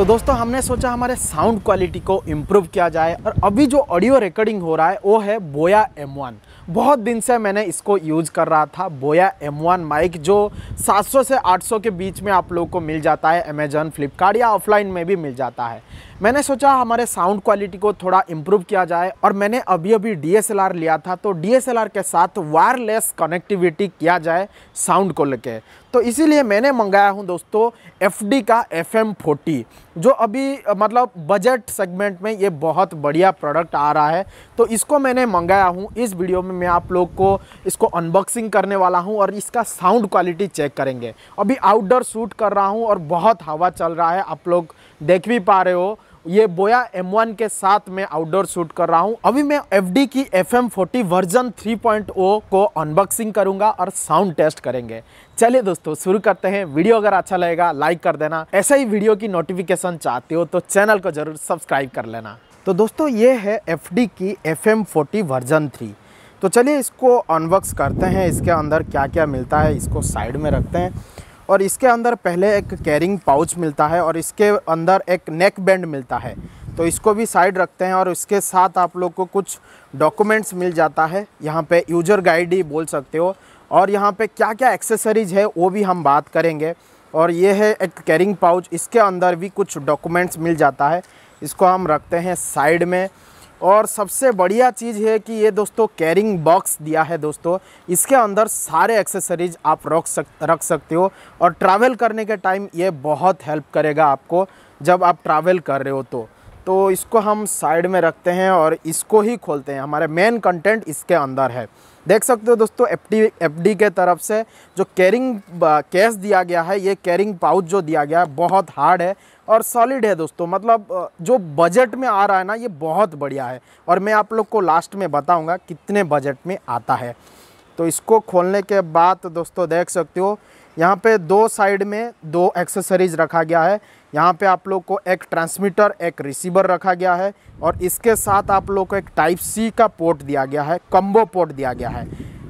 तो दोस्तों हमने सोचा हमारे साउंड क्वालिटी को इम्प्रूव किया जाए और अभी जो ऑडियो रिकॉर्डिंग हो रहा है वो है बोया M1 बहुत दिन से मैंने इसको यूज़ कर रहा था बोया M1 माइक जो 700 से 800 के बीच में आप लोगों को मिल जाता है अमेजन फ्लिपकार्ट या ऑफलाइन में भी मिल जाता है मैंने सोचा हमारे साउंड क्वालिटी को थोड़ा इम्प्रूव किया जाए और मैंने अभी अभी डी लिया था तो डी के साथ वायरलेस कनेक्टिविटी किया जाए साउंड को लेकर तो इसीलिए मैंने मंगाया हूँ दोस्तों एफडी का एफएम फोर्टी जो अभी मतलब बजट सेगमेंट में ये बहुत बढ़िया प्रोडक्ट आ रहा है तो इसको मैंने मंगाया हूँ इस वीडियो में मैं आप लोग को इसको अनबॉक्सिंग करने वाला हूँ और इसका साउंड क्वालिटी चेक करेंगे अभी आउटडोर शूट कर रहा हूँ और बहुत हवा चल रहा है आप लोग देख भी पा रहे हो ये बोया M1 के साथ मैं आउटडोर शूट कर रहा हूँ अभी मैं FD की FM40 वर्जन 3.0 को अनबॉक्सिंग करूंगा और साउंड टेस्ट करेंगे चलिए दोस्तों शुरू करते हैं वीडियो अगर अच्छा लगेगा लाइक कर देना ऐसे ही वीडियो की नोटिफिकेशन चाहते हो तो चैनल को जरूर सब्सक्राइब कर लेना तो दोस्तों ये है एफ की FM40 वर्जन थ्री तो चलिए इसको अनबॉक्स करते हैं इसके अंदर क्या क्या मिलता है इसको साइड में रखते हैं और इसके अंदर पहले एक कैरिंग पाउच मिलता है और इसके अंदर एक नेक बैंड मिलता है तो इसको भी साइड रखते हैं और इसके साथ आप लोग को कुछ डॉक्यूमेंट्स मिल जाता है यहाँ पे यूजर गाइड ही बोल सकते हो और यहाँ पे क्या क्या एक्सेसरीज है वो भी हम बात करेंगे और ये है एक कैरिंग पाउच इसके अंदर भी कुछ डॉक्यूमेंट्स मिल जाता है इसको हम रखते हैं साइड में और सबसे बढ़िया चीज़ है कि ये दोस्तों कैरिंग बॉक्स दिया है दोस्तों इसके अंदर सारे एक्सेसरीज आप रख सक रख सकते हो और ट्रैवल करने के टाइम ये बहुत हेल्प करेगा आपको जब आप ट्रैवल कर रहे हो तो तो इसको हम साइड में रखते हैं और इसको ही खोलते हैं हमारे मेन कंटेंट इसके अंदर है देख सकते हो दोस्तों एफ डी के तरफ से जो कैरिंग कैश दिया गया है ये कैरिंग पाउच जो दिया गया है बहुत हार्ड है और सॉलिड है दोस्तों मतलब जो बजट में आ रहा है ना ये बहुत बढ़िया है और मैं आप लोग को लास्ट में बताऊँगा कितने बजट में आता है तो इसको खोलने के बाद दोस्तों देख सकते हो यहाँ पे दो साइड में दो एक्सेसरीज रखा गया है यहाँ पे आप लोग को एक ट्रांसमीटर एक रिसीवर रखा गया है और इसके साथ आप लोग को एक टाइप सी का पोर्ट दिया गया है कम्बो पोर्ट दिया गया है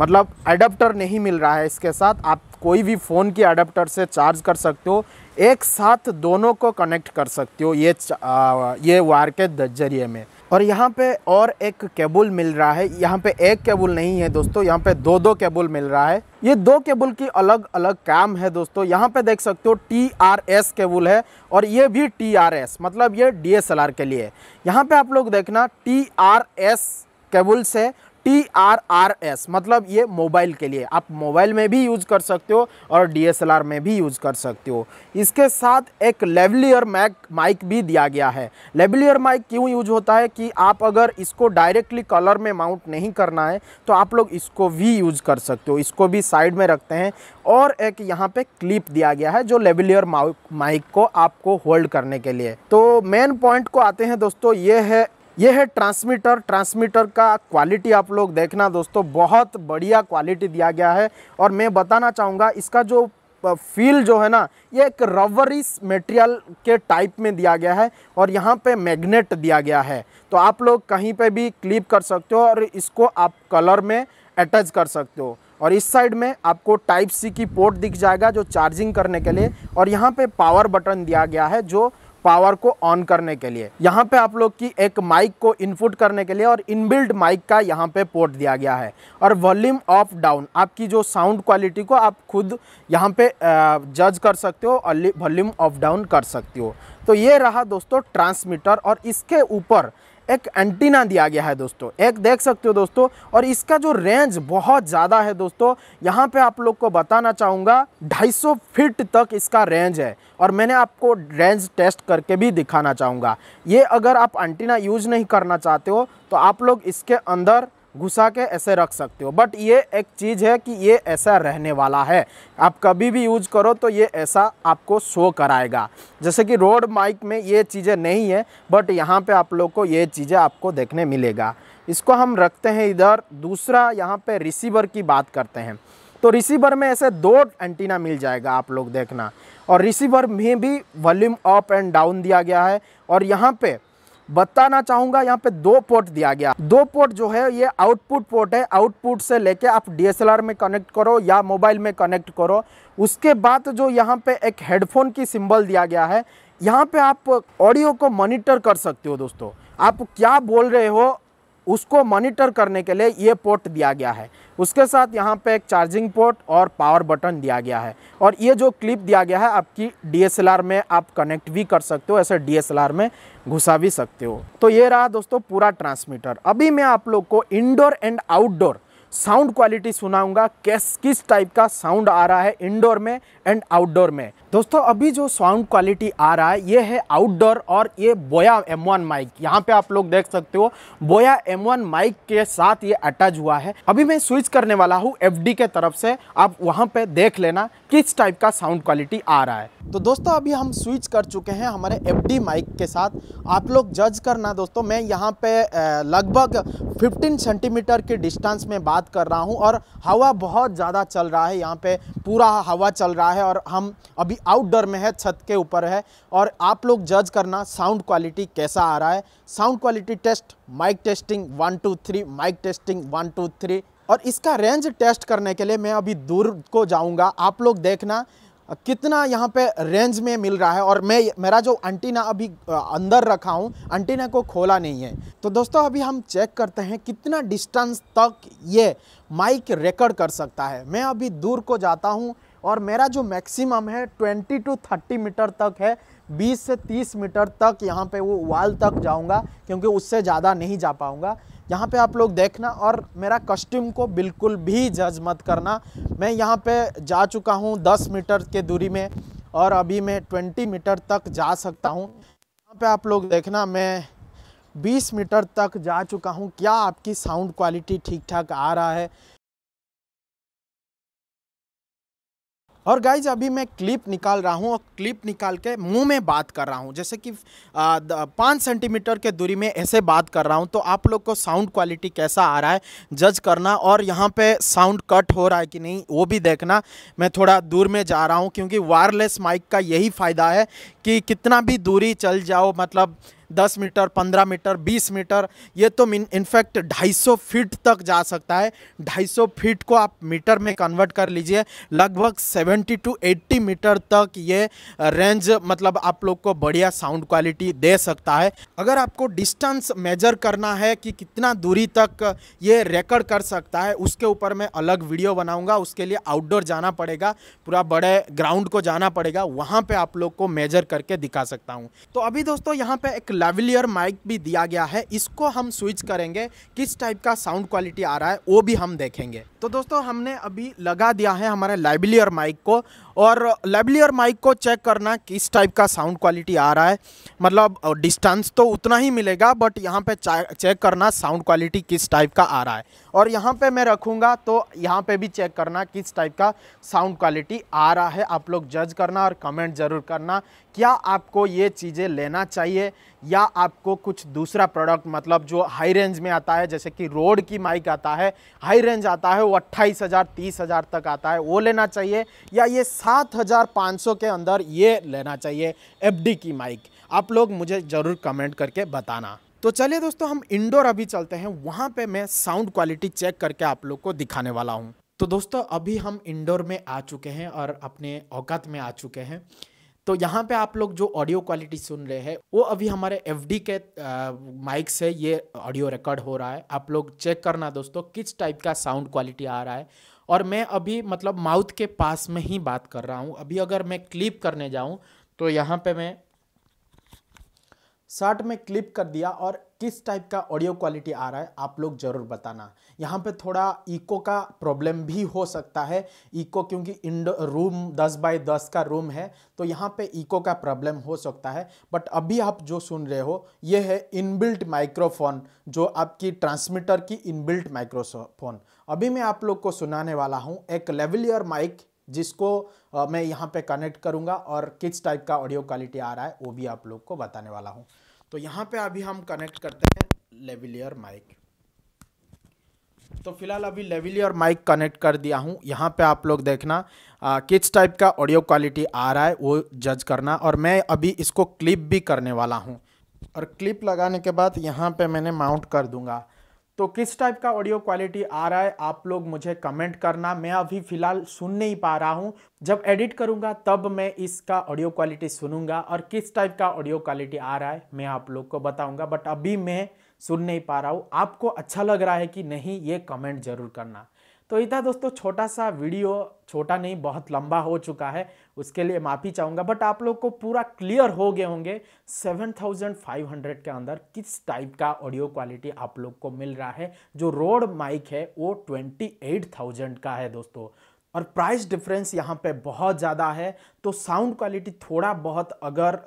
मतलब अडप्टर नहीं मिल रहा है इसके साथ आप कोई भी फ़ोन की अडेप्टर से चार्ज कर सकते हो एक साथ दोनों को कनेक्ट कर सकते हो ये आ, ये वायर के जरिए में और यहाँ पे और एक केबल मिल रहा है यहाँ पे एक केबल नहीं है दोस्तों यहाँ पे दो दो केबल मिल रहा है ये दो केबल की अलग अलग काम है दोस्तों यहाँ पे देख सकते हो टी आर एस केबल है और ये भी टी आर एस मतलब ये डी एस एल आर के लिए यहाँ पे आप लोग देखना टी आर एस केबल से टी आर आर एस मतलब ये मोबाइल के लिए आप मोबाइल में भी यूज़ कर सकते हो और डी एस एल आर में भी यूज़ कर सकते हो इसके साथ एक लेवलियर मैक माइक भी दिया गया है लेवलियर माइक क्यों यूज होता है कि आप अगर इसको डायरेक्टली कलर में माउंट नहीं करना है तो आप लोग इसको भी यूज़ कर सकते हो इसको भी साइड में रखते हैं और एक यहाँ पे क्लिप दिया गया है जो लेवलियर माइक को आपको होल्ड करने के लिए तो मेन पॉइंट को आते हैं दोस्तों ये है ये है ट्रांसमीटर ट्रांसमीटर का क्वालिटी आप लोग देखना दोस्तों बहुत बढ़िया क्वालिटी दिया गया है और मैं बताना चाहूँगा इसका जो फील जो है ना ये एक रबरिस मटेरियल के टाइप में दिया गया है और यहाँ पे मैग्नेट दिया गया है तो आप लोग कहीं पे भी क्लिप कर सकते हो और इसको आप कलर में अटैच कर सकते हो और इस साइड में आपको टाइप सी की पोर्ट दिख जाएगा जो चार्जिंग करने के लिए और यहाँ पे पावर बटन दिया गया है जो पावर को ऑन करने के लिए यहाँ पे आप लोग की एक माइक को इनपुट करने के लिए और इनबिल्ट माइक का यहाँ पे पोर्ट दिया गया है और वॉल्यूम ऑफ डाउन आपकी जो साउंड क्वालिटी को आप खुद यहाँ पे जज कर सकते हो और वॉल्यूम ऑफ डाउन कर सकते हो तो ये रहा दोस्तों ट्रांसमीटर और इसके ऊपर एक एंटीना दिया गया है दोस्तों एक देख सकते हो दोस्तों और इसका जो रेंज बहुत ज़्यादा है दोस्तों यहाँ पे आप लोग को बताना चाहूँगा 250 फीट तक इसका रेंज है और मैंने आपको रेंज टेस्ट करके भी दिखाना चाहूँगा ये अगर आप एंटीना यूज़ नहीं करना चाहते हो तो आप लोग इसके अंदर घुसा के ऐसे रख सकते हो बट ये एक चीज़ है कि ये ऐसा रहने वाला है आप कभी भी यूज करो तो ये ऐसा आपको शो कराएगा जैसे कि रोड माइक में ये चीज़ें नहीं है बट यहाँ पे आप लोग को ये चीज़ें आपको देखने मिलेगा इसको हम रखते हैं इधर दूसरा यहाँ पे रिसीवर की बात करते हैं तो रिसीवर में ऐसे दो एंटीना मिल जाएगा आप लोग देखना और रिसीवर में भी वॉल्यूम अप एंड डाउन दिया गया है और यहाँ पर बताना चाहूंगा यहाँ पे दो पोर्ट दिया गया दो पोर्ट जो है ये आउटपुट पोर्ट है आउटपुट से लेके आप डीएसएलआर में कनेक्ट करो या मोबाइल में कनेक्ट करो उसके बाद जो यहाँ पे एक हेडफोन की सिंबल दिया गया है यहाँ पे आप ऑडियो को मॉनिटर कर सकते हो दोस्तों आप क्या बोल रहे हो उसको मॉनिटर करने के लिए ये पोर्ट दिया गया है उसके साथ यहाँ पे एक चार्जिंग पोर्ट और पावर बटन दिया गया है और ये जो क्लिप दिया गया है आपकी डीएसएलआर में आप कनेक्ट भी कर सकते हो ऐसे डीएसएलआर में घुसा भी सकते हो तो ये रहा दोस्तों पूरा ट्रांसमीटर अभी मैं आप लोग को indoor and outdoor sound quality सुनाऊंगा कैस किस टाइप का साउंड आ रहा है इंडोर में एंड आउटडोर में दोस्तों अभी जो साउंड क्वालिटी आ रहा है ये है आउटडोर और ये बोया M1 माइक यहाँ पे आप लोग देख सकते हो बोया M1 माइक के साथ ये अटैच हुआ है अभी मैं स्विच करने वाला हूँ FD के तरफ से आप वहाँ पे देख लेना किस टाइप का साउंड क्वालिटी आ रहा है तो दोस्तों अभी हम स्विच कर चुके हैं हमारे एफ माइक के साथ आप लोग जज करना दोस्तों मैं यहाँ पे लगभग फिफ्टीन सेंटीमीटर के डिस्टेंस में बात बात कर रहा हूँ और हवा बहुत ज़्यादा चल रहा है यहाँ पे पूरा हवा चल रहा है और हम अभी आउटडोर में है छत के ऊपर है और आप लोग जज करना साउंड क्वालिटी कैसा आ रहा है sound quality test mic testing one two three mic testing one two three और इसका रेंज टेस्ट करने के लिए मैं अभी दूर को जाऊंगा आप लोग देखना कितना यहाँ पे रेंज में मिल रहा है और मैं मेरा जो अंटीना अभी अंदर रखा हूँ अंटीना को खोला नहीं है तो दोस्तों अभी हम चेक करते हैं कितना डिस्टेंस तक ये माइक रिकॉर्ड कर सकता है मैं अभी दूर को जाता हूँ और मेरा जो मैक्सिमम है 20 टू 30 मीटर तक है 20 से 30 मीटर तक यहाँ पे वो वाल तक जाऊँगा क्योंकि उससे ज़्यादा नहीं जा पाऊँगा यहाँ पे आप लोग देखना और मेरा कस्ट्यूम को बिल्कुल भी जज मत करना मैं यहाँ पे जा चुका हूँ दस मीटर के दूरी में और अभी मैं ट्वेंटी मीटर तक जा सकता हूँ यहाँ पे आप लोग देखना मैं बीस मीटर तक जा चुका हूँ क्या आपकी साउंड क्वालिटी ठीक ठाक आ रहा है और गाइज अभी मैं क्लिप निकाल रहा हूँ और क्लिप निकाल के मुंह में बात कर रहा हूँ जैसे कि पाँच सेंटीमीटर के दूरी में ऐसे बात कर रहा हूँ तो आप लोग को साउंड क्वालिटी कैसा आ रहा है जज करना और यहाँ पे साउंड कट हो रहा है कि नहीं वो भी देखना मैं थोड़ा दूर में जा रहा हूँ क्योंकि वायरलेस माइक का यही फ़ायदा है कि कितना भी दूरी चल जाओ मतलब 10 मीटर 15 मीटर 20 मीटर ये तो इनफैक्ट 250 फीट तक जा सकता है 250 फीट को आप मीटर में कन्वर्ट कर लीजिए लगभग 70 टू 80 मीटर तक ये रेंज मतलब आप लोग को बढ़िया साउंड क्वालिटी दे सकता है अगर आपको डिस्टेंस मेजर करना है कि कितना दूरी तक ये रिकॉर्ड कर सकता है उसके ऊपर मैं अलग वीडियो बनाऊँगा उसके लिए आउटडोर जाना पड़ेगा पूरा बड़े ग्राउंड को जाना पड़ेगा वहाँ पर आप लोग को मेजर करके दिखा सकता हूँ तो अभी दोस्तों यहाँ पर एक लेवलियर माइक भी दिया गया है इसको हम स्विच करेंगे किस टाइप का साउंड क्वालिटी आ रहा है वो भी हम देखेंगे तो दोस्तों हमने अभी लगा दिया है हमारे लेवलियर माइक को और लेवलियर माइक को चेक करना किस टाइप का साउंड क्वालिटी आ रहा है मतलब डिस्टेंस तो उतना ही मिलेगा बट यहाँ पे चेक करना साउंड क्वालिटी किस टाइप का आ रहा है और यहाँ पे मैं रखूँगा तो यहाँ पे भी चेक करना किस टाइप का साउंड क्वालिटी आ रहा है आप लोग जज करना और कमेंट ज़रूर करना क्या आपको ये चीज़ें लेना चाहिए या आपको कुछ दूसरा प्रोडक्ट मतलब जो हाई रेंज में आता है जैसे कि रोड की माइक आता है हाई रेंज आता है वो अट्ठाईस हज़ार तीस हज़ार तक आता है वो लेना चाहिए या ये सात हज़ार पाँच सौ के अंदर ये लेना चाहिए एफ की माइक आप लोग मुझे ज़रूर कमेंट करके बताना तो चलिए दोस्तों हम इंडोर अभी चलते हैं वहाँ पे मैं साउंड क्वालिटी चेक करके आप लोग को दिखाने वाला हूँ तो दोस्तों अभी हम इंडोर में आ चुके हैं और अपने औकात में आ चुके हैं तो यहाँ पे आप लोग जो ऑडियो क्वालिटी सुन रहे हैं वो अभी हमारे एफ के माइक से ये ऑडियो रिकॉर्ड हो रहा है आप लोग चेक करना दोस्तों किस टाइप का साउंड क्वालिटी आ रहा है और मैं अभी मतलब माउथ के पास में ही बात कर रहा हूँ अभी अगर मैं क्लिप करने जाऊँ तो यहाँ पे मैं शर्ट में क्लिप कर दिया और किस टाइप का ऑडियो क्वालिटी आ रहा है आप लोग ज़रूर बताना यहाँ पे थोड़ा इको का प्रॉब्लम भी हो सकता है इको क्योंकि इंडो रूम 10 बाय 10 का रूम है तो यहाँ पे इको का प्रॉब्लम हो सकता है बट अभी आप जो सुन रहे हो ये है इनबिल्ट माइक्रोफोन जो आपकी ट्रांसमीटर की इनबिल्ट माइक्रोफोन अभी मैं आप लोग को सुनाने वाला हूँ एक लेवलियर माइक जिसको मैं यहाँ पे कनेक्ट करूँगा और किस टाइप का ऑडियो क्वालिटी आ रहा है वो भी आप लोग को बताने वाला हूँ तो यहाँ पे अभी हम कनेक्ट करते हैं लेविलियर माइक तो फिलहाल अभी लेविलियर माइक कनेक्ट कर दिया हूँ यहाँ पे आप लोग देखना आ, किस टाइप का ऑडियो क्वालिटी आ रहा है वो जज करना और मैं अभी इसको क्लिप भी करने वाला हूँ और क्लिप लगाने के बाद यहाँ पे मैंने माउंट कर दूंगा तो किस टाइप का ऑडियो क्वालिटी आ रहा है आप लोग मुझे कमेंट करना मैं अभी फ़िलहाल सुन नहीं पा रहा हूँ जब एडिट करूँगा तब मैं इसका ऑडियो क्वालिटी सुनूंगा और किस टाइप का ऑडियो क्वालिटी आ रहा है मैं आप लोग को बताऊँगा बट अभी मैं सुन नहीं पा रहा हूँ आपको अच्छा लग रहा है कि नहीं ये कमेंट ज़रूर करना तो ये था दोस्तों छोटा सा वीडियो छोटा नहीं बहुत लंबा हो चुका है उसके लिए माफ़ी चाहूँगा बट आप लोग को पूरा क्लियर हो गए होंगे 7500 के अंदर किस टाइप का ऑडियो क्वालिटी आप लोग को मिल रहा है जो रोड माइक है वो 28000 का है दोस्तों और प्राइस डिफरेंस यहाँ पे बहुत ज़्यादा है तो साउंड क्वालिटी थोड़ा बहुत अगर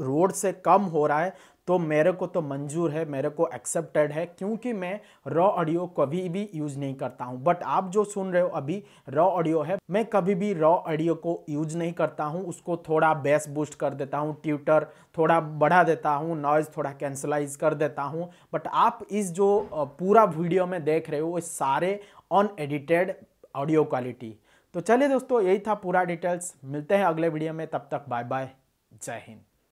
रोड से कम हो रहा है तो मेरे को तो मंजूर है मेरे को एक्सेप्टेड है क्योंकि मैं रॉ ऑडियो कभी भी यूज नहीं करता हूँ बट आप जो सुन रहे हो अभी रॉ ऑडियो है मैं कभी भी रॉ ऑडियो को यूज नहीं करता हूँ उसको थोड़ा बेस बूस्ट कर देता हूँ ट्यूटर थोड़ा बढ़ा देता हूँ नॉइज थोड़ा कैंसलाइज कर देता हूँ बट आप इस जो पूरा वीडियो में देख रहे हो वो सारे अनएडिटेड ऑडियो क्वालिटी तो चलिए दोस्तों यही था पूरा डिटेल्स मिलते हैं अगले वीडियो में तब तक बाय बाय जय हिंद